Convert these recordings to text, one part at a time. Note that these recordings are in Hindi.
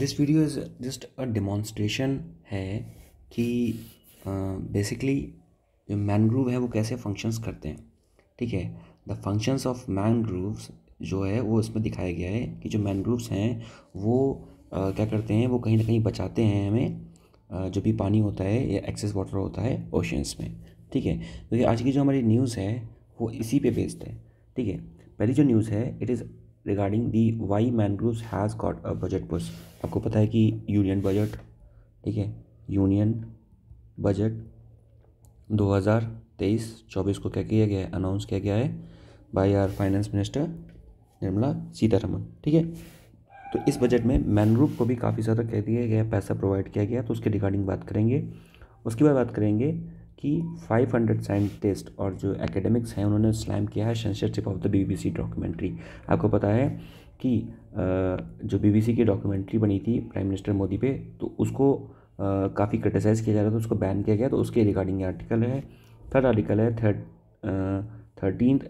this video is just a demonstration है कि बेसिकली जो मैनग्रूव है वो कैसे फंक्शंस करते हैं ठीक है द फंक्शंस ऑफ मैनग्रूव्स जो है वो इसमें दिखाया गया है कि जो मैनग्रूव्स हैं वो uh, क्या करते हैं वो कहीं ना कहीं बचाते हैं हमें uh, जो भी पानी होता है या एक्सेस वाटर होता है ओशंस में ठीक है तो ये आज की जो हमारी न्यूज़ है वो इसी पे बेस्ड है ठीक है पहली जो न्यूज़ है it is regarding the why mangroves has got a budget push आपको पता है कि यूनियन बजट ठीक है यूनियन बजट 2023-24 को क्या किया गया है अनाउंस किया गया है by our finance minister Nirmala Sitharaman ठीक है तो इस बजट में मैनग्रूव को भी काफ़ी ज़्यादा कह दिया गया पैसा प्रोवाइड किया गया तो उसके रिगार्डिंग बात करेंगे उसके बाद बात करेंगे कि 500 साइंटिस्ट और जो एकेडमिक्स हैं उन्होंने स्लैम किया है censorship of the BBC documentary आपको पता है कि जो बीबीसी की डॉक्यूमेंट्री बनी थी प्राइम मिनिस्टर मोदी पे तो उसको काफ़ी क्रिटिसाइज़ किया जा रहा था उसको बैन किया गया तो उसके रिगार्डिंग आर्टिकल है थर्ड आर्टिकल है थर्ड थर्टीन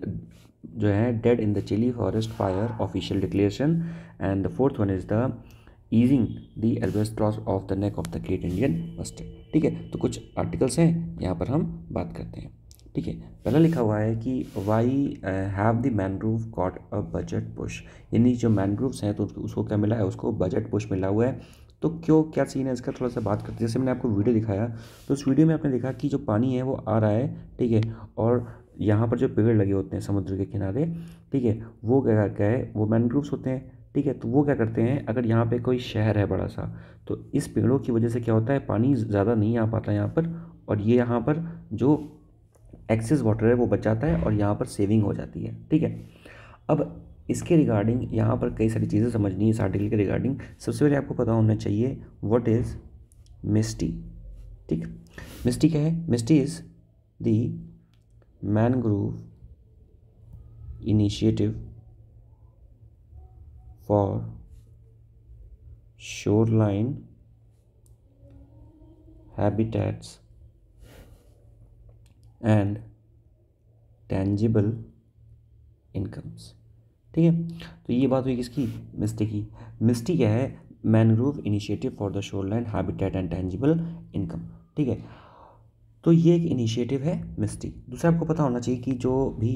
जो है dead in the Chile forest fire official declaration and the fourth one is the easing the albatross of the neck of the great Indian mustard ठीक है तो कुछ आर्टिकल्स हैं यहाँ पर हम बात करते हैं ठीक है पहला लिखा हुआ है कि why have the mangrove got a budget push यानी जो मैनग्रूव्स हैं तो उसको क्या मिला है उसको बजट पुश मिला हुआ है तो क्यों क्या सीन है इसका थोड़ा सा बात करते हैं जैसे मैंने आपको वीडियो दिखाया तो उस वीडियो में आपने देखा कि जो पानी है वो आ रहा है ठीक है और यहाँ पर जो पेड़ लगे होते हैं समुद्र के किनारे ठीक है वो क्या क्या है वो मैनग्रूव्स होते हैं ठीक है तो वो क्या करते हैं अगर यहाँ पे कोई शहर है बड़ा सा तो इस पेड़ों की वजह से क्या होता है पानी ज़्यादा नहीं आ पाता यहाँ पर और ये यहाँ पर जो एक्सेस वाटर है वो बच जाता है और यहाँ पर सेविंग हो जाती है ठीक है अब इसके रिगार्डिंग यहाँ पर कई सारी चीज़ें समझनी है इस आर्टिकल के रिगार्डिंग सबसे पहले आपको पता होना चाहिए वट इज़ मिस्टी ठीक मिस्टी क्या है MISHTI is the mangrove initiative for shoreline habitats and tangible incomes ठीक है तो ये बात हुई किसकी मिस्टी की मिस्टी क्या है mangrove initiative for the shoreline habitat and tangible income ठीक है तो ये एक इनिशिएटिव है मिस्टी दूसरा आपको पता होना चाहिए कि जो भी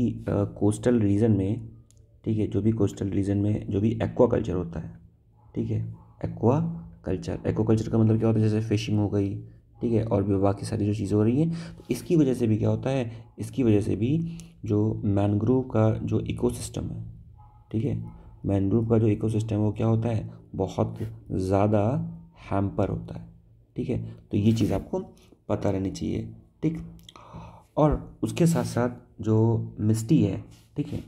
कोस्टल रीजन में ठीक है जो भी कोस्टल रीजन में जो भी एक्वा कल्चर होता है ठीक है एक्वा कल्चर एक्वा कल्चर का मतलब क्या होता है जैसे फिशिंग हो गई ठीक है और भी बाकी सारी जो चीज़ें हो रही हैं तो इसकी वजह से भी क्या होता है इसकी वजह से भी जो मैनग्रोव का जो इको है ठीक है मैनग्रोव का जो इको है वो क्या होता है बहुत ज़्यादा हैम्पर होता है ठीक है तो ये चीज़ आपको पता रहनी चाहिए ठीक और उसके साथ साथ जो मिस्टी है ठीक है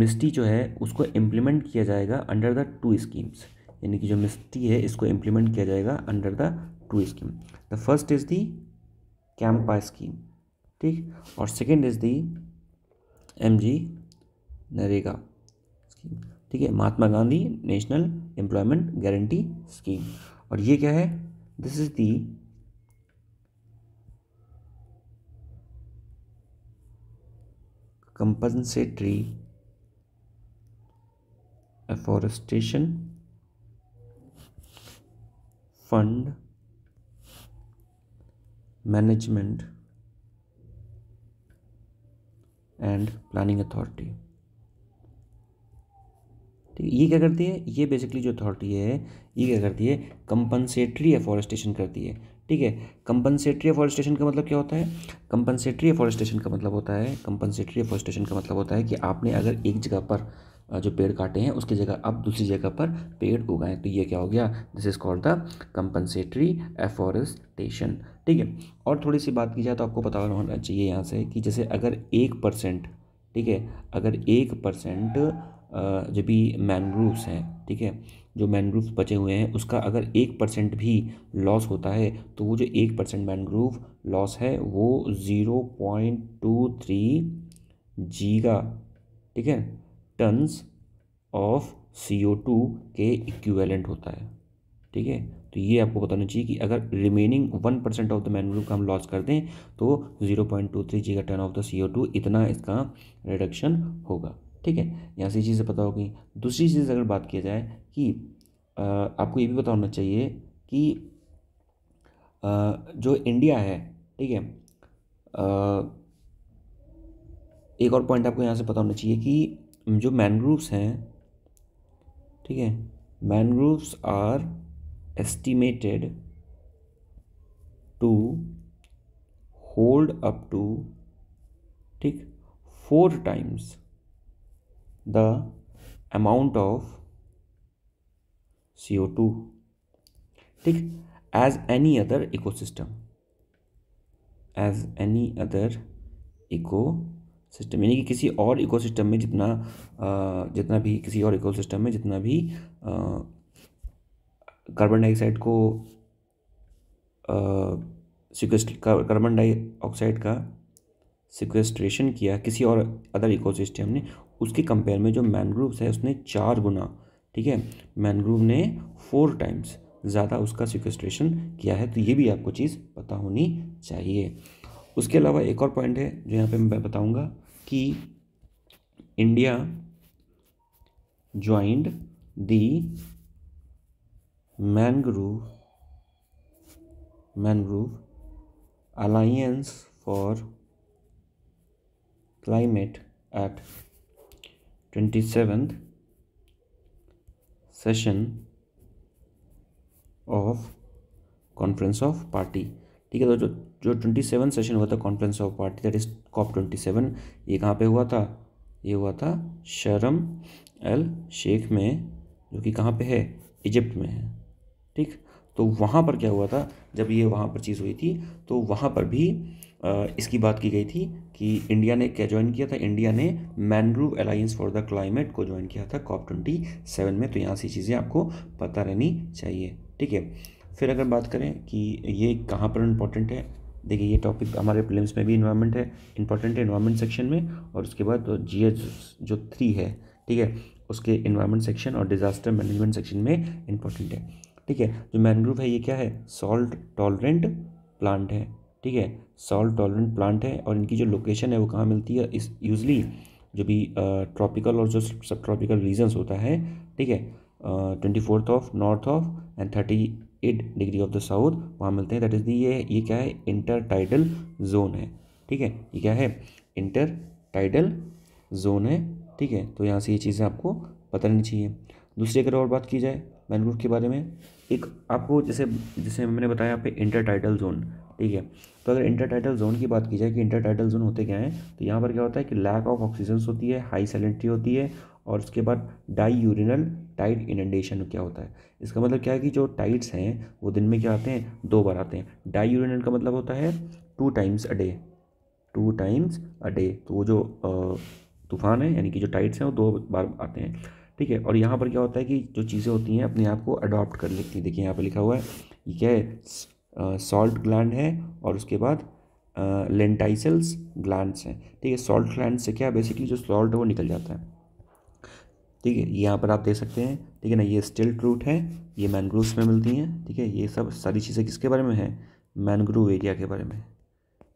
मिस्टी जो है उसको इम्प्लीमेंट किया जाएगा अंडर द टू स्कीम्स यानी कि जो मिस्टी है इसको इम्प्लीमेंट किया जाएगा under the two scheme the first is the CAMPA scheme ठीक और second is the M G NREGA scheme ठीक है Mahatma Gandhi national employment guarantee scheme और ये क्या है this is the compensatory afforestation fund management and planning authority ठीक ये क्या करती है ये बेसिकली जो अथॉरिटी है ये क्या करती है कंपनसेटरी एफॉरेस्टेशन करती है ठीक है कंपनसेटरी एफॉरेस्टेशन का मतलब क्या होता है कंपनसेटरी एफॉरेस्टेशन का मतलब होता है कंपनसेटरी एफॉरेस्टेशन का मतलब होता है कि आपने अगर एक जगह पर जो पेड़ काटे हैं उसकी जगह अब दूसरी जगह पर पेड़ उगाएं तो ये क्या हो गया this is called the compensatory afforestation ठीक है और थोड़ी सी बात की जाए तो आपको पता होना चाहिए यहाँ से कि जैसे अगर एक परसेंट ठीक है अगर एक परसेंट जो भी मैनग्रूव्स हैं ठीक है जो मैनग्रूव्स बचे हुए हैं उसका अगर एक परसेंट भी लॉस होता है तो वो जो एक परसेंट मैनग्रूव लॉस है वो zero point two three giga ठीक है tons of C O two के इक्वेलेंट होता है ठीक है तो ये आपको बताना चाहिए कि अगर remaining one percent of the mangrove का हम लॉस कर दें तो zero point two three G का ton of the C O two इतना इसका रिडक्शन होगा ठीक है यहाँ से चीज़ें पता होगी दूसरी चीज़ अगर बात किया जाए कि आपको ये भी पता होना चाहिए कि जो इंडिया है ठीक है एक और पॉइंट आपको यहाँ से पता होना चाहिए कि जो मैनग्रूव्स हैं ठीक है mangroves are estimated to hold up to ठीक four times the amount of C O two ठीक as any other ecosystem as any other ecosystem यानी कि किसी और इकोसिस्टम में जितना जितना भी किसी और इकोसिस्टम में जितना भी कार्बन डाइऑक्साइड को सिक्वेस्ट कार्बन डाइऑक्साइड का सिक्वेस्ट्रेशन किया किसी और अदर इकोसिस्टम ने उसके कंपेयर में जो मैनग्रूव्स है उसने चार गुना ठीक है मैनग्रूव ने फोर टाइम्स ज़्यादा उसका सिक्वेस्ट्रेशन किया है तो ये भी आपको चीज़ पता होनी चाहिए उसके अलावा एक और पॉइंट है जो यहाँ पे मैं बताऊँगा कि India joined the mangrove mangrove alliance for climate at twenty seventh session of conference of party ठीक है तो जो जो ट्वेंटी सेवन सेशन हुआ था conference of party that is COP twenty seven ये कहाँ पे हुआ था ये हुआ था शर्म एल शेख में जो कि कहाँ पे है इजिप्ट में है ठीक तो वहाँ पर क्या हुआ था जब ये वहाँ पर चीज़ हुई थी तो वहाँ पर भी इसकी बात की गई थी कि इंडिया ने क्या ज्वाइन किया था इंडिया ने mangrove alliance for the climate को ज्वाइन किया था कॉप ट्वेंटी सेवन में तो यहाँ सी चीज़ें आपको पता रहनी चाहिए ठीक है फिर अगर बात करें कि ये कहाँ पर इम्पोर्टेंट है देखिए ये टॉपिक हमारे प्लेम्स में भी इन्वायरमेंट है इंपॉर्टेंट है इन्वायरमेंट सेक्शन में और उसके बाद जी तो एच जो थ्री है ठीक है उसके इन्वायरमेंट सेक्शन और डिज़ास्टर मैनेजमेंट सेक्शन में इंपॉर्टेंट है ठीक है जो मैनग्रोव है ये क्या है सॉल्ट टॉलरेंट प्लांट है ठीक है सॉल्ट टॉलरेंट प्लांट है और इनकी जो लोकेशन है वो कहाँ मिलती है इस यूजली जो भी ट्रॉपिकल और जो सब ट्रॉपिकल रीजन्स होता है ठीक है twenty fourth of north of and thirty eight degree of the south वहाँ मिलते हैं दैट इज़ दी ये ये क्या है इंटर टाइडल जोन है ठीक है ये क्या है इंटर टाइडल जोन है ठीक है तो यहाँ से ये चीज़ें आपको पता रहनी चाहिए दूसरी अगर और बात की जाए मैनग्रोव के बारे में एक आपको जैसे जैसे मैंने बताया यहाँ पे इंटर टाइटल जोन ठीक है तो अगर इंटर टाइटल जोन की बात की जाए कि इंटर टाइटल जोन होते क्या हैं तो यहाँ पर क्या होता है कि लैक ऑफ ऑक्सीजन होती है हाई सेलेंट्री होती है और उसके बाद डाई यूरिनल टाइड इनंडेशन क्या होता है इसका मतलब क्या है कि जो टाइड्स हैं वो दिन में क्या आते हैं दो बार आते हैं डाई यूरेनेट का मतलब होता है two times a day two times a day तो वो जो तूफान है यानी कि जो टाइड्स हैं वो दो बार आते हैं ठीक है और यहाँ पर क्या होता है कि जो चीज़ें होती हैं अपने आप को अडॉप्ट कर लेती हैं देखिए यहाँ पर लिखा हुआ है ये क्या है सॉल्ट ग्लैंड है और उसके बाद लेंटाइसल्स ग्लैंड्स हैं ठीक है सॉल्ट ग्लैंड से क्या बेसिकली जो सॉल्ट है वो निकल जाता है ठीक है यहाँ पर आप देख सकते हैं ठीक है ना ये स्टिल ट्रूट है ये मैनग्रूव्स में मिलती हैं ठीक है ये सब सारी चीज़ें किसके बारे में है मैनग्रूव एरिया के बारे में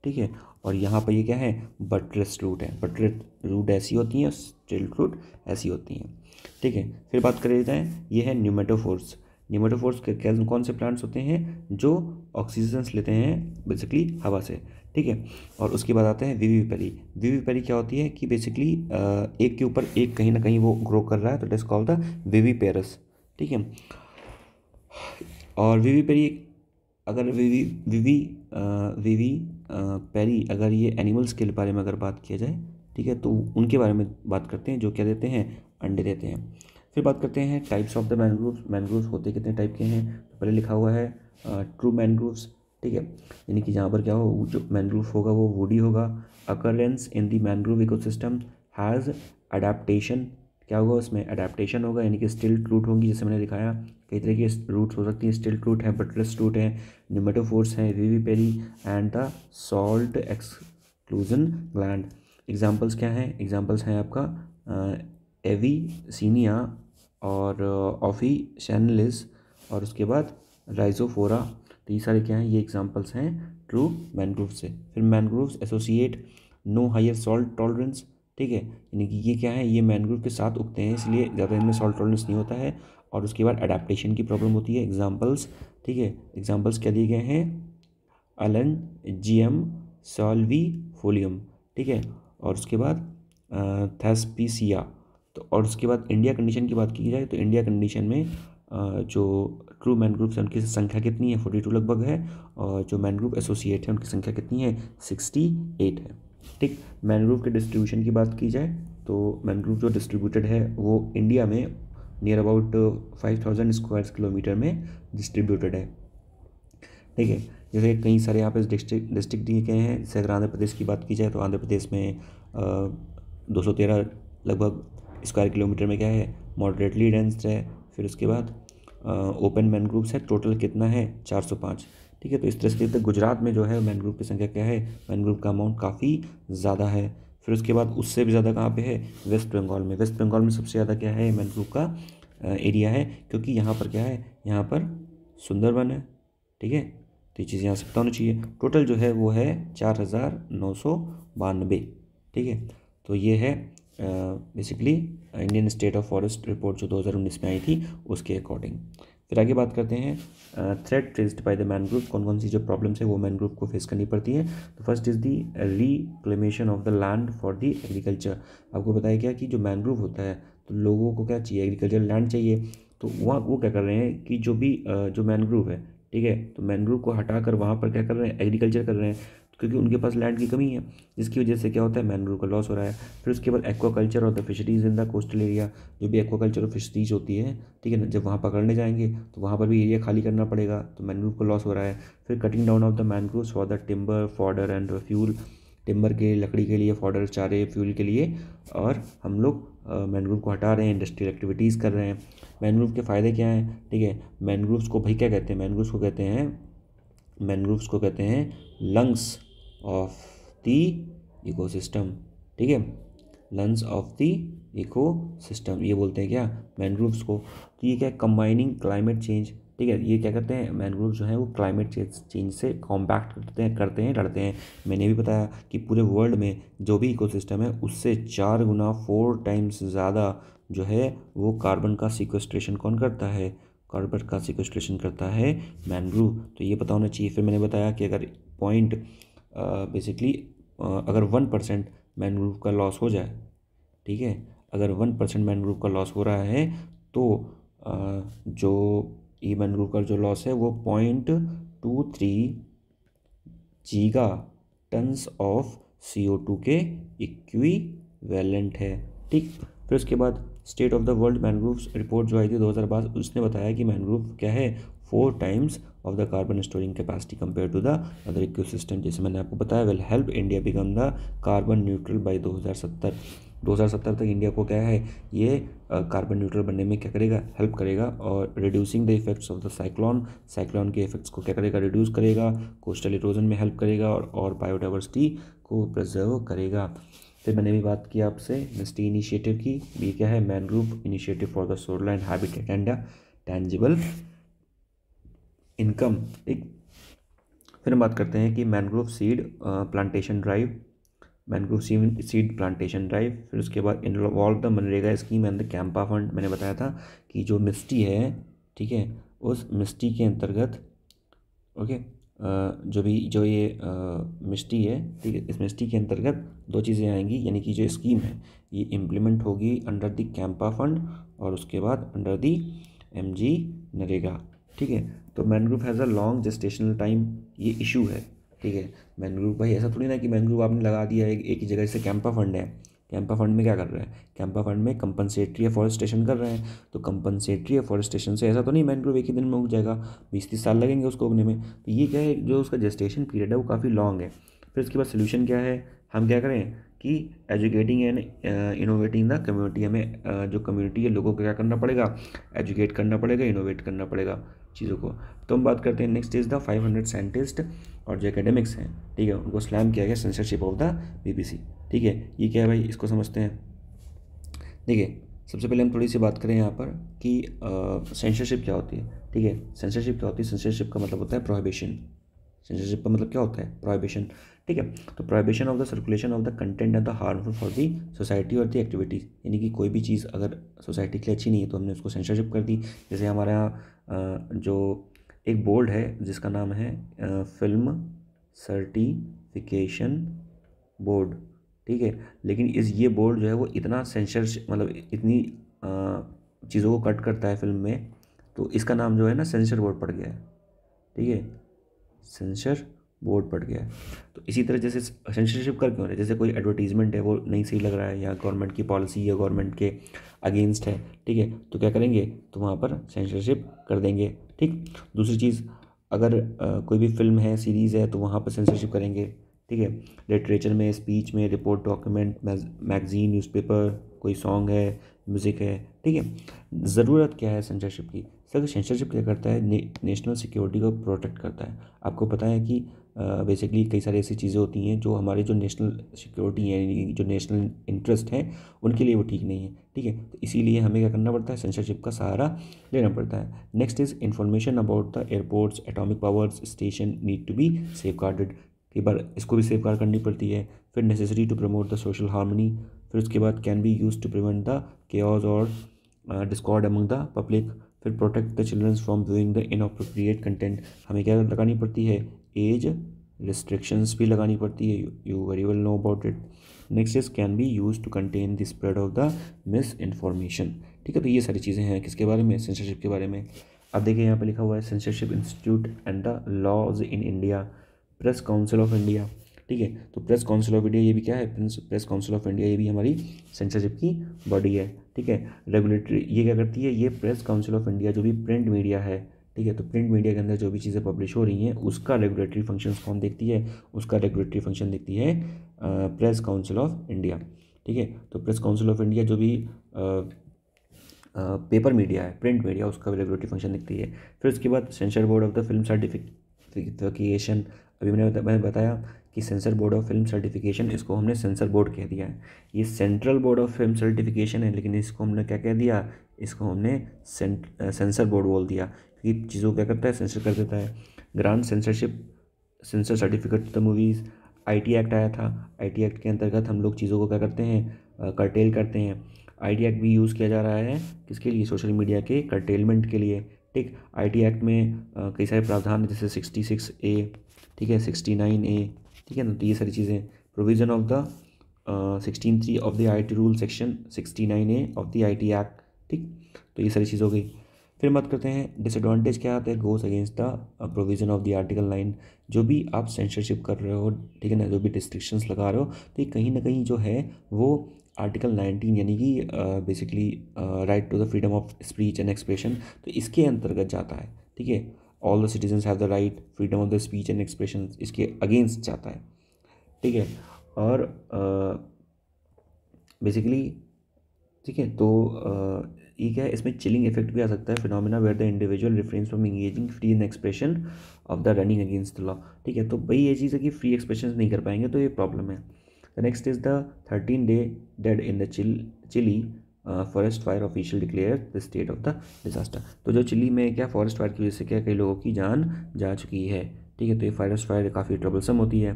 ठीक है और यहाँ पर ये क्या है बटरेस रूट है बटरेस रूट ऐसी होती हैं स्टिल रूट ऐसी होती हैं ठीक है फिर बात कर जाए ये है न्यूमेटोफोर्स न्यूमेटोफोर्स के कौन से प्लांट्स होते हैं जो ऑक्सीजन्स लेते हैं बेसिकली हवा से ठीक है और उसके बाद आते हैं वीवी पेरी वीवी पेरी क्या होती है कि बेसिकली एक के ऊपर एक कहीं ना कहीं वो ग्रो कर रहा है तो it is called the viviparous ठीक है और वीवी पेरी अगर वीवी वीवी वीवी पेरी अगर ये एनिमल्स के बारे में अगर बात किया जाए ठीक है तो उनके बारे में बात करते हैं जो क्या देते हैं अंडे देते हैं फिर बात करते हैं types of the mangroves mangroves होते कितने टाइप के हैं तो पहले लिखा हुआ है ट्रू मैनग्रोव्स ठीक है यानी कि जहाँ पर क्या हो जो मैनग्रोव होगा वो वुडी होगा occurrence in the mangrove ecosystem has adaptation क्या होगा उसमें अडेप्टेशन होगा यानी कि स्टिल रूट होंगी जैसे मैंने दिखाया कई तरह की रूट्स हो सकती हैं स्टिल रूट है बटरस रूट है न्यूमेटोफोर्स हैं vivipary and the salt exclusion gland examples क्या हैं एग्जाम्पल्स हैं आपका एवी सीनिया और ऑफी शैनलिस और उसके बाद राइजोफोरा तो ये सारे क्या हैं ये एग्जाम्पल्स हैं ट्रू मैनग्रोव से फिर mangrove associate no higher salt tolerance ठीक है यानी कि ये क्या है ये मैनग्रोव के साथ उगते हैं इसलिए ज़्यादा इनमें सॉल्ट टॉलरेंस नहीं होता है और उसके बाद अडेप्टेशन की प्रॉब्लम होती है एग्जाम्पल्स ठीक है एग्जाम्पल्स क्या दिए गए हैं अलन जी एम सॉलवी फोलियम ठीक है और उसके बाद थेस्पीसिया तो और उसके बाद इंडिया कंडीशन की बात की जाए तो इंडिया कंडीशन में जो ट्रू मैन ग्रुप्स है उनकी संख्या कितनी है फोर्टी टू लगभग है और जो मैन ग्रुप एसोसिएट है उनकी संख्या कितनी है सिक्सटी एट है ठीक ग्रुप के डिस्ट्रीब्यूशन की बात की जाए तो ग्रुप जो डिस्ट्रीब्यूटेड है वो इंडिया में near about five thousand square kilometre में डिस्ट्रीब्यूटेड है ठीक है जैसे कई सारे यहाँ पे डिस्ट्रिक्ट डिस्ट्रिक्ट दिए गए हैं जैसे अगर आंध्र प्रदेश की बात की जाए तो आंध्र प्रदेश में दो सौ तेरह लगभग स्क्वायर किलोमीटर में क्या है मॉडरेटली डेंस है फिर उसके बाद open mangroves total कितना है चार सौ पाँच ठीक है तो इस तरह से तो गुजरात में जो है मैन ग्रुप की संख्या क्या है मैन ग्रुप का अमाउंट काफ़ी ज़्यादा है फिर उसके बाद उससे भी ज़्यादा कहाँ पे है वेस्ट बंगाल में वेस्ट बंगाल में सबसे ज़्यादा क्या है मैन ग्रुप का एरिया है क्योंकि यहाँ पर क्या है यहाँ पर सुंदरबन है ठीक है तो ये चीज़ यहाँ से पता होना चाहिए टोटल जो है वो है चार हज़ार नौ सौ बानबे ठीक है तो ये है basically Indian state of forest report जो दो हज़ार उन्नीस में आई थी उसके अकॉर्डिंग फिर आगे बात करते हैं threat faced by the mangrove कौन कौन सी जो प्रॉब्लम्स है वो ग्रुप को फेस करनी पड़ती तो है तो first is the reclamation of the land for the agriculture आपको बताया गया कि जो ग्रुप होता है तो लोगों को क्या चाहिए एग्रीकल्चर लैंड चाहिए तो वहाँ वो क्या कर रहे हैं कि जो भी uh, जो ग्रुप है ठीक है तो ग्रुप को हटा कर वहाँ पर क्या कर रहे हैं एग्रीकल्चर कर रहे हैं क्योंकि उनके पास लैंड की कमी है जिसकी वजह से क्या होता है मैनग्रोव का लॉस हो रहा है फिर उसके बाद एक्वाकल्चर और the fisheries in the coastal area जो भी एक्वाकल्चर और फिशरीज होती है ठीक है ना जब वहाँ पकड़ने जाएंगे तो वहाँ पर भी एरिया खाली करना पड़ेगा तो मैनग्रोव का लॉस हो रहा है फिर cutting down of the mangrove for the timber fodder and fuel timber के लकड़ी के लिए फॉर्डर चारे फ्यूल के लिए और हम लोग मैनग्रोव को हटा रहे हैं इंडस्ट्रियल एक्टिविटीज़ कर रहे हैं मैनग्रोव के फ़ायदे क्या हैं ठीक है मैनग्रोव्स को भाई क्या कहते हैं मैनग्रोव्स को कहते हैं मैनग्रोव्स को कहते हैं लंग्स ऑफ दी इकोसिस्टम ठीक है lungs of the ecosystem ये बोलते हैं क्या मैनग्रोव्स को तो ये क्या कंबाइनिंग क्लाइमेट चेंज ठीक है ये क्या करते हैं मैनग्रोव जो है वो क्लाइमेट चेंज चेंज से कॉम्पैक्ट करते हैं करते हैं लड़ते हैं मैंने भी बताया कि पूरे वर्ल्ड में जो भी इकोसिस्टम है उससे चार गुना फोर टाइम्स ज़्यादा जो है वो कार्बन का सिक्वेस्ट्रेशन कौन करता है कार्बन का सिक्वेस्ट्रेशन करता है मैनग्रोव तो ये पता होना चाहिए फिर मैंने बताया कि अगर पॉइंट बेसिकली अगर वन परसेंट मैनग्रोव का लॉस हो जाए ठीक है अगर वन परसेंट मैनग्रोव का लॉस हो रहा है तो uh, जो ई मैनग्रोव का जो लॉस है वो point two three giga tons of C O two के इक्वी वैलेंट है ठीक फिर उसके बाद state of the world mangrove report जो आई थी दो हज़ार बाद उसने बताया कि मैनग्रोव क्या है four times of the carbon storing capacity compare to the other system जैसे मैंने आपको बताया will help India become the carbon neutral by हज़ार सत्तर तक इंडिया को क्या है ये कार्बन न्यूट्रल बनने में क्या करेगा हेल्प करेगा और reducing the effects of the cyclone cyclone के इफेक्ट्स को क्या करेगा रिड्यूस करेगा कोस्टल इरोजन में हेल्प करेगा और, और बायोडाइवर्सिटी को प्रिजर्व करेगा फिर मैंने भी बात की आपसे नस्टी इनिशिएटिव की ये क्या है mangrove initiative for the solar and habitat and tangible income एक फिर हम बात करते हैं कि mangrove seed plantation drive mangrove seed plantation drive फिर उसके बाद इन्वॉल्व द मनरेगा scheme and the CAMPA fund मैंने बताया था कि जो मिस्टी है ठीक है उस मिस्टी के अंतर्गत ओके जो भी जो ये मिस्टी है ठीक है इस मिस्टी के अंतर्गत दो चीज़ें आएंगी यानी कि जो स्कीम है ये इम्प्लीमेंट होगी अंडर द कैंपा फंड और उसके बाद under the M G NREGA ठीक है तो mangrove has a long gestational time ये इशू है ठीक है मैनग्रूव भाई ऐसा थोड़ी ना कि मैनग्रूव आपने लगा दिया है एक ही जगह से कैंपा फंड है कैंपा फंड में क्या कर रहा है कैंपा फंड में कंपनसेटरी एफॉरेस्टेशन कर रहे हैं तो कंपनसेटरी एफॉरेस्टेशन से ऐसा तो नहीं मैनग्रोव एक ही दिन में उग जाएगा बीस तीस साल लगेंगे उसको उगने में तो ये क्या है जो उसका जस्टेशन पीरियड है वो काफ़ी लॉन्ग है फिर उसके बाद सोल्यूशन क्या है हम क्या करें कि educating and innovating the community हमें uh, जो कम्युनिटी है लोगों को क्या करना पड़ेगा एजुकेट करना पड़ेगा इनोवेट करना पड़ेगा चीज़ों को तो हम बात करते हैं next is the five hundred scientist और जो एकेडमिक्स हैं ठीक है उनको स्लैम किया गया सेंसरशिप ऑफ द बीबीसी ठीक है ये क्या है भाई इसको समझते हैं देखिए सबसे पहले हम थोड़ी सी बात करें यहाँ पर कि सेंसरशिप uh, क्या होती है ठीक है सेंसरशिप क्या होती है सेंसरशिप का मतलब होता है प्रोहिबिशन सेंसरशिप का मतलब क्या होता है प्रोहिबिशन ठीक है तो prohibition of the circulation of the content and the harmful for the society और दी एक्टिविटीज़ यानी कि कोई भी चीज़ अगर सोसाइटी के लिए अच्छी नहीं है तो हमने उसको सेंसरशिप कर दी जैसे हमारे यहाँ जो एक बोर्ड है जिसका नाम है फिल्म सर्टिफिकेशन बोर्ड ठीक है लेकिन इस ये बोर्ड जो है वो इतना सेंसर मतलब इतनी चीज़ों को कट करता है फिल्म में तो इसका नाम जो है ना सेंसर बोर्ड पड़ गया है ठीक है सेंसर बोर्ड पड़ गया है तो इसी तरह जैसे सेंसरशिप करके हो रहा है जैसे कोई एडवर्टीजमेंट है वो नहीं सही लग रहा है या गवर्नमेंट की पॉलिसी या गवर्नमेंट के अगेंस्ट है ठीक है तो क्या करेंगे तो वहाँ पर सेंसरशिप कर देंगे ठीक दूसरी चीज़ अगर आ, कोई भी फिल्म है सीरीज़ है तो वहाँ पर सेंसरशिप करेंगे ठीक है लिटरेचर में स्पीच में रिपोर्ट डॉक्यूमेंट मैगजीन न्यूज़पेपर कोई सॉन्ग है म्यूज़िक है ठीक है ज़रूरत क्या है सेंसरशिप की सर सेंसरशिप क्या करता है ने, नेशनल सिक्योरिटी को प्रोटेक्ट करता है आपको पता है कि बेसिकली कई सारी ऐसी चीज़ें होती हैं जो हमारे जो नेशनल सिक्योरिटी है जो नेशनल इंटरेस्ट हैं उनके लिए वो ठीक नहीं है ठीक है तो इसीलिए हमें क्या करना पड़ता है सेंसरशिप का सहारा लेना पड़ता है next is information about the airports atomic powers station need to be safeguarded कई बार इसको भी सेफ गार्ड करनी पड़ती है फिर necessary to promote the social harmony फिर उसके बाद can be use to prevent the cares और डिस्कॉर्ड अमंग द पब्लिक फिर protect the childrens from doing the inappropriate content हमें क्या लगानी पड़ती है एज रिस्ट्रिक्शंस भी लगानी पड़ती है you very well know about it next is can be use to contain the spread of the misinformation ठीक है तो ये सारी चीज़ें हैं किसके बारे में सेंसरशिप के बारे में अब देखिए यहाँ पे लिखा हुआ है censorship institute and the laws in India press council of India ठीक है तो प्रेस काउंसिल ऑफ इंडिया ये भी क्या है प्रेस काउंसिल ऑफ इंडिया ये भी हमारी सेंसरशिप की बॉडी है ठीक है रेगुलेटरी ये क्या करती है ये प्रेस काउंसिल ऑफ इंडिया जो भी प्रिंट मीडिया है ठीक है तो प्रिंट मीडिया के अंदर जो भी चीज़ें पब्लिश हो रही हैं उसका रेगुलेटरी फंक्शन कौन देखती है उसका रेगुलेटरी फंक्शन देखती है प्रेस काउंसिल ऑफ इंडिया ठीक है तो प्रेस काउंसिल ऑफ इंडिया जो भी पेपर मीडिया है प्रिंट मीडिया उसका रेगुलेटरी फंक्शन दिखती है फिर उसके बाद censor board of the film certification अभी मैंने बता, मैंने बताया कि censor board of film certification इसको हमने सेंसर बोर्ड कह दिया है ये central board of film certification है लेकिन इसको हमने क्या कह दिया इसको हमने सेंसर बोर्ड बोल दिया ये चीज़ों को क्या करता है सेंसर कर देता है grand censorship censor certificate the movies IT act आया था आईटी एक्ट के अंतर्गत हम लोग चीज़ों को क्या करते हैं कर्टेल करते हैं आईटी एक्ट भी यूज़ किया जा रहा है किसके लिए सोशल मीडिया के कर्टेलमेंट के लिए ठीक आईटी एक्ट में कई सारे प्रावधान जैसे सिक्सटी सिक्स ए ठीक है सिक्सटी नाइन ए ठीक है ना तो ये सारी चीज़ें provision of the sixteen three of the I T rule section sixty nine A of the I T act ठीक तो ये सारी चीज़ हो गई फिर बात करते हैं डिसएडवांटेज क्या आता है goes against the provision of the article nine जो भी आप सेंसरशिप कर रहे हो ठीक है ना जो भी रिस्ट्रिक्शंस लगा रहे हो तो ये कहीं ना कहीं जो है वो आर्टिकल नाइनटीन यानी कि basically right to the freedom of speech and expression तो इसके अंतर्गत जाता है ठीक है all the citizen have the right freedom of the speech and expression इसके अगेंस्ट जाता है ठीक है और बेसिकली uh, ठीक है तो uh, ठीक है इसमें चिलिंग इफेक्ट भी आ सकता है phenomena where the individual reference from engaging free in expression of the running against the law ठीक है तो भाई ये चीज़ है कि फ्री एक्सप्रेशन नहीं कर पाएंगे तो ये प्रॉब्लम है the next is the thirteen day dead in the Chile Chile forest fire official declare the state of the disaster तो जो चिली में क्या फॉरेस्ट फायर की वजह से क्या कई लोगों की जान जा चुकी है ठीक है तो ये फॉरेस्ट फायर काफ़ी ट्रबलसम होती है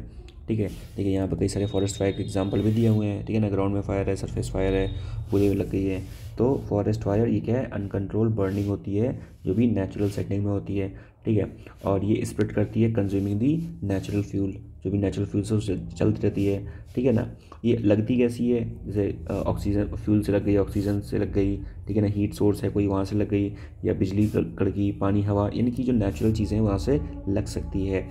ठीक है देखिए यहाँ पर कई सारे फॉरेस्ट फायर के एग्जाम्पल भी दिए हुए हैं ठीक है ना ग्राउंड में फायर है सरफेस फायर है पूरे लग गई है तो फॉरेस्ट फायर ये क्या है अनकंट्रोल बर्निंग होती है जो भी नेचुरल सेटिंग में होती है ठीक है और ये स्प्रेड करती है कंज्यूमिंग दी नेचुरल फ्यूल जो भी नेचुरल फ्यूल से चलती रहती है ठीक है ना ये लगती कैसी है जैसे ऑक्सीजन फ्यूल से लग गई ऑक्सीजन से लग गई ठीक है ना हीट सोर्स है कोई वहाँ से लग गई या बिजली कड़की पानी हवा इनकी जो नेचुरल चीज़ें हैं वहाँ से लग सकती है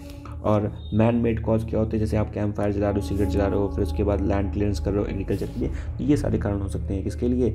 और मैन मेड कॉज क्या होते हैं जैसे आप कैंप फायर जला रहे हो सिगरेट जला रहे हो फिर उसके बाद लैंड क्लियरेंस कर रहे हो एग्रीकल्चर के लिए तो ये सारे कारण हो सकते हैं किसके लिए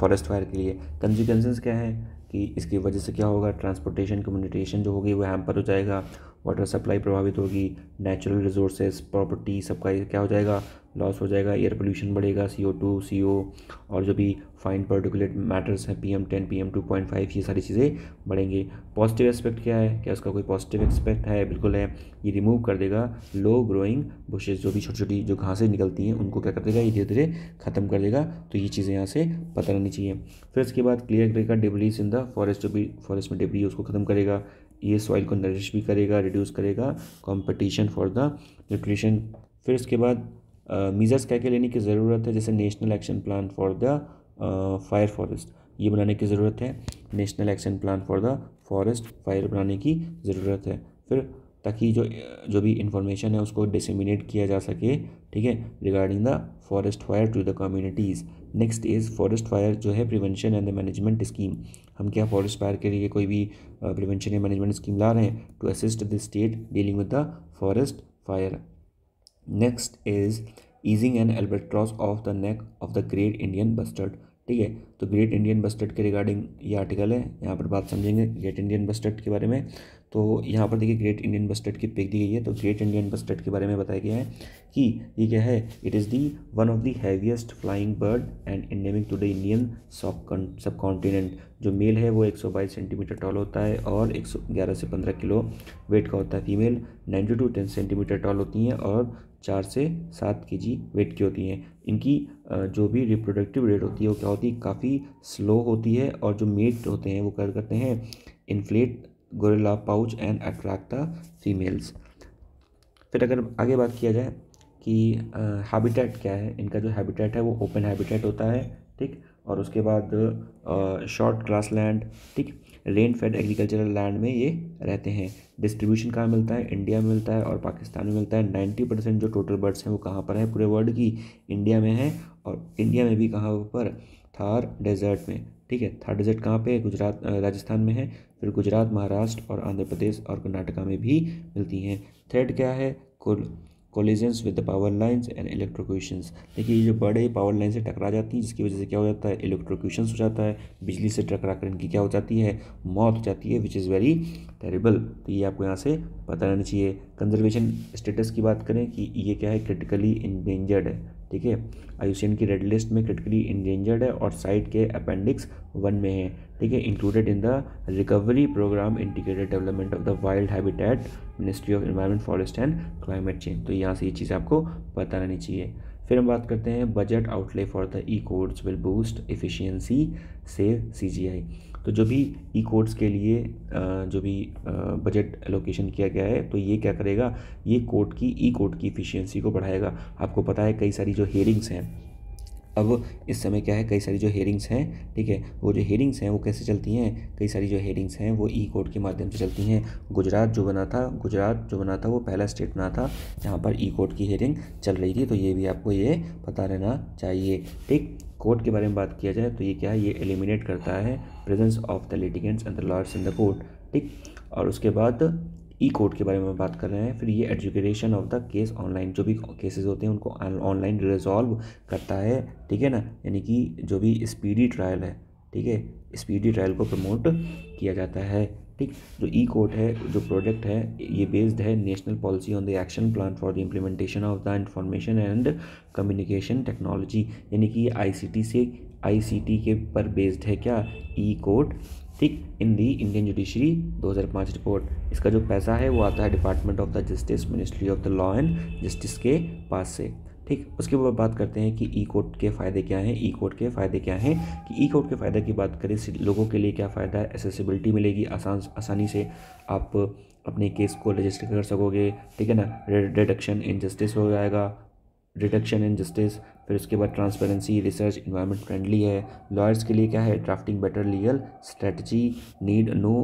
फॉरेस्ट फायर के लिए कंसिक्वेंसेस क्या है कि इसकी वजह से क्या होगा ट्रांसपोर्टेशन कम्युनिकेशन जो होगी वो हैम्पर हो जाएगा वाटर सप्लाई प्रभावित होगी नेचुरल रिसोर्सेज प्रॉपर्टी सबका क्या हो जाएगा लॉस हो जाएगा एयर पोल्यूशन बढ़ेगा सी ओ टू सी ओ और जो भी फाइन पर्टिकुलेट मैटर्स हैं P M ten P M two point five ये सारी चीज़ें बढ़ेंगे पॉजिटिव एस्पेक्ट क्या है क्या उसका कोई पॉजिटिव एस्पेक्ट है बिल्कुल है ये रिमूव कर देगा लो ग्रोइंग बुशेज जो भी छोटी छोटी जो घासें निकलती हैं उनको क्या कर देगा ये धीरे धीरे ख़त्म कर देगा तो ये चीज़ें यहाँ से पता रहनी चाहिए फिर इसके बाद क्लियर करेगा डिब्रीज इन द फॉरेस्ट जो भी फॉरेस्ट में डिब्री उसको ख़त्म करेगा ये सॉइल को नरिश भी करेगा रिड्यूस करेगा कंपटीशन फॉर द न्यूट्रिशन फिर उसके बाद मीजर्स क्या क्या लेने की ज़रूरत है जैसे national action plan for the fire forest ये बनाने की ज़रूरत है national action plan for the forest fire बनाने की ज़रूरत है फिर ताकि जो जो भी इंफॉर्मेशन है उसको डिसमिनेट किया जा सके ठीक है regarding the forest fire to the communities next is forest fire जो है प्रिवेंशन एंड मैनेजमेंट स्कीम हम क्या फॉरेस्ट फायर के लिए कोई भी प्रिवेंशन या मैनेजमेंट स्कीम ला रहे हैं to assist the state dealing with the forest fire next is easing and albatross of the neck of the great Indian bustard ठीक है तो ग्रेट इंडियन बस्टर्ड के रिगार्डिंग ये आर्टिकल है यहाँ पर बात समझेंगे ग्रेट इंडियन बस्टर्ड के बारे में तो यहाँ पर देखिए ग्रेट इंडियन बस्टर्ड की पिक दी गई है तो ग्रेट इंडियन बस्टर्ड के बारे में बताया गया है कि ये क्या है it is the one of the heaviest flying bird and naming to the Indian sub सब कॉन्टिनेंट जो मेल है वो 122 सेंटीमीटर टॉल होता है और 111 से 15 किलो वेट का होता है female 92 to ten centimetre tall होती हैं और चार से सात के जी वेट की होती हैं इनकी जो भी रिप्रोडक्टिव रेट होती है वो क्या होती है काफ़ी स्लो होती है और जो मेट होते हैं वो क्या करते हैं inflate gular pouch and attract the females फिर अगर आगे बात किया जाए कि हैबिटेट क्या है इनका जो हैबिटेट है वो ओपन हैबिटेट होता है ठीक और उसके बाद शॉर्ट ग्रास लैंड ठीक रेन फेड एग्रीकल्चरल लैंड में ये रहते हैं डिस्ट्रीब्यूशन कहाँ मिलता है इंडिया में मिलता है और पाकिस्तान में मिलता है नाइन्टी परसेंट जो टोटल बर्ड्स हैं वो कहाँ पर है पूरे वर्ल्ड की इंडिया में है और इंडिया में भी कहाँ पर थार डेजर्ट में ठीक है थार डेजर्ट कहाँ पे है गुजरात राजस्थान में है फिर गुजरात महाराष्ट्र और आंध्र प्रदेश और कर्नाटका में भी मिलती हैं थ्रेड क्या है कुल collisions with the power lines and electrocutions देखिए ये जो बड़े पावर लाइन से टकरा जाती हैं जिसकी वजह से क्या हो जाता है इलेक्ट्रोक्यूशंस हो जाता है बिजली से टकरा कर इनकी क्या हो जाती है मौत हो जाती है विच इज़ वेरी टेरेबल तो ये आपको यहाँ से पता रहना चाहिए कंजर्वेशन स्टेटस की बात करें कि ये क्या है क्रिटिकली इंडेंजर्ड है ठीक है आयुषियन की रेड लिस्ट में क्रिटिकली इंडेंजर्ड है और साइट के अपेंडिक्स वन में है ठीक है included in the recovery program integrated development of the wild habitat ministry of environment forest and climate change तो यहाँ से ये चीज़ आपको पता रहनी चाहिए फिर हम बात करते हैं budget outlay for the e codes will boost efficiency save CGI तो जो भी ई कोड्स के लिए जो भी बजट एलोकेशन किया गया है तो ये क्या करेगा ये कोड की ई कोड की इफिशियंसी को बढ़ाएगा आपको पता है कई सारी जो हेयरिंग्स हैं अब इस समय क्या है कई सारी जो हेयरिंग्स हैं ठीक है वो जो हेयरिंग्स हैं वो कैसे चलती हैं कई सारी जो हेरिंग्स हैं वो ई कोर्ट के माध्यम से चलती हैं गुजरात जो बना था गुजरात जो बना था वो पहला स्टेट बना था जहाँ पर ई कोर्ट की हेयरिंग चल रही थी तो ये भी आपको ये पता रहना चाहिए ठीक कोर्ट के बारे में बात किया जाए तो ये क्या है ये एलिमिनेट करता है presence of the litigants and the lawyers in the court ठीक और उसके बाद ई कोर्ट के बारे में बात कर रहे हैं फिर ये education of the case online जो भी केसेस होते हैं उनको ऑनलाइन रिजॉल्व करता है ठीक है ना यानी कि जो भी स्पीडी ट्रायल है ठीक है स्पीडी ट्रायल को प्रमोट किया जाता है ठीक जो ई कोर्ट है जो प्रोजेक्ट है ये बेस्ड है national policy on the action plan for the implementation of the information and communication technology यानी कि आई से आईसीटी के पर बेस्ड है क्या ई e कोर्ट ठीक in the Indian judiciary 2005 report इसका जो पैसा है वो आता है department of the justice ministry of the law and justice के पास से ठीक उसके बाद बात करते हैं कि ई e कोर्ट के फ़ायदे क्या हैं ई e कोर्ट के फ़ायदे क्या हैं कि ई कोर्ट के फ़ायदे की बात करें लोगों के लिए क्या फ़ायदा है एसेसिबिलिटी मिलेगी आसान आसानी से आप अपने केस को रजिस्टर कर सकोगे ठीक है ना रिडक्शन इन जस्टिस हो जाएगा रिडक्शन इन जस्टिस फिर उसके बाद ट्रांसपेरेंसी रिसर्च इन्वायरमेंट फ्रेंडली है लॉयर्स के लिए क्या है drafting better legal strategy need no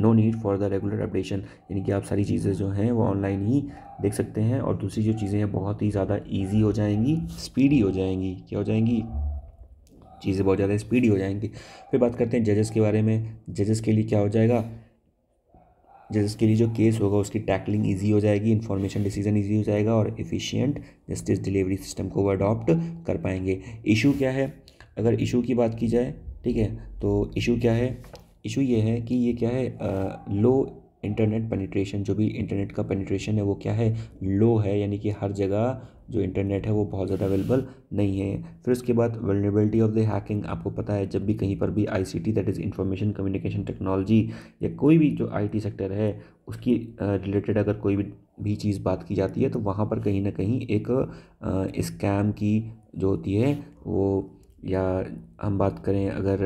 no need for the regular updation यानी कि आप सारी चीज़ें जो हैं वो ऑनलाइन ही देख सकते हैं और दूसरी जो चीज़ें हैं बहुत ही ज़्यादा ईजी हो जाएंगी स्पीडी हो जाएंगी क्या हो जाएंगी चीज़ें बहुत ज़्यादा स्पीडी हो जाएंगी फिर बात करते हैं जजेस के बारे में जजेस के लिए क्या हो जाएगा जजेस के लिए जो केस होगा उसकी टैकलिंग ईजी हो जाएगी इन्फॉर्मेशन डिसीजन ईजी हो जाएगा और एफिशिएंट जस्टिस डिलीवरी सिस्टम को वो अडॉप्ट कर पाएंगे इशू क्या है अगर इशू की बात की जाए ठीक है तो इशू क्या है इशू ये है कि ये क्या है लो इंटरनेट पेनिट्रेशन जो भी इंटरनेट का पेनिट्रेशन है वो क्या है लो है यानी कि हर जगह जो इंटरनेट है वो बहुत ज़्यादा अवेलेबल नहीं है फिर उसके बाद वेलनेबिलिटी ऑफ द हैकिंग आपको पता है जब भी कहीं पर भी I C T that is information communication technology या कोई भी जो आई टी सेक्टर है उसकी रिलेटेड अगर कोई भी भी चीज़ बात की जाती है तो वहाँ पर कहीं ना कहीं एक स्कैम की जो होती है वो या हम बात करें अगर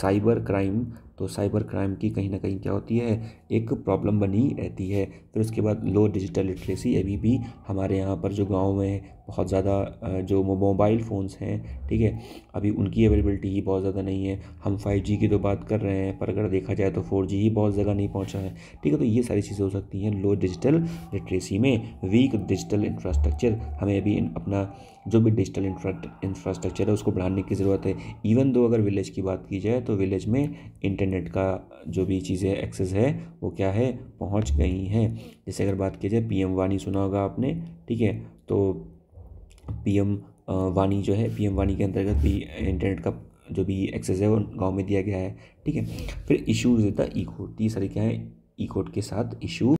साइबर क्राइम तो साइबर क्राइम की कहीं ना कहीं क्या होती है एक प्रॉब्लम बनी रहती है फिर उसके बाद लो डिजिटल लिटरेसी अभी भी हमारे यहाँ पर जो गाँव में बहुत ज़्यादा जो मोबाइल फ़ोन्स हैं ठीक है अभी उनकी अवेलेबिलिटी ही बहुत ज़्यादा नहीं है हम फाइव जी की तो बात कर रहे हैं पर अगर देखा जाए तो फोर जी ही बहुत जगह नहीं पहुँचा है ठीक है तो ये सारी चीज़ें हो सकती हैं लो डिजिटल लिटरेसी में वीक डिजिटल इंफ्रास्ट्रक्चर हमें अभी अपना जो भी डिजिटल इंफ्रास्ट्रक्चर है उसको बढ़ाने की ज़रूरत है इवन दो अगर विलेज की बात की जाए तो विलेज में इंटरनेट का जो भी चीज़ें एक्सेस है वो क्या है पहुंच गई हैं जैसे अगर बात की जाए पीएम वानी सुना होगा आपने ठीक है तो पीएम वानी जो है पीएम वानी के अंतर्गत भी इंटरनेट का जो भी एक्सेस है वो गाँव में दिया गया है ठीक है फिर इशूज़ देता ई कोर्ट ये सारे क्या है ई कोर्ट के साथ इशू